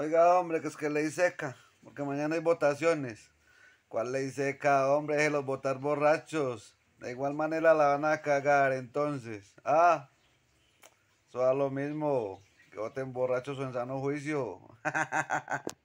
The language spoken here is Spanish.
Oiga, hombre, que es que ley seca, porque mañana hay votaciones. ¿Cuál ley seca, hombre? Déjenlos votar borrachos. De igual manera la van a cagar, entonces. Ah, eso da lo mismo. Que voten borrachos o en sano juicio.